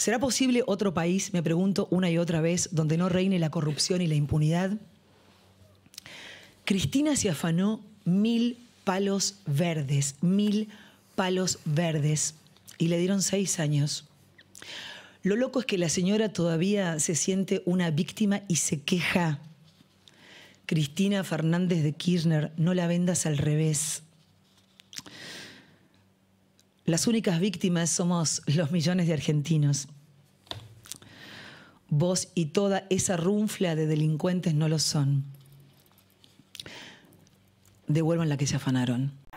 ¿Será posible otro país, me pregunto una y otra vez, donde no reine la corrupción y la impunidad? Cristina se afanó mil palos verdes, mil palos verdes, y le dieron seis años. Lo loco es que la señora todavía se siente una víctima y se queja. Cristina Fernández de Kirchner, no la vendas al revés. Las únicas víctimas somos los millones de argentinos. Vos y toda esa runfla de delincuentes no lo son. Devuelvan la que se afanaron.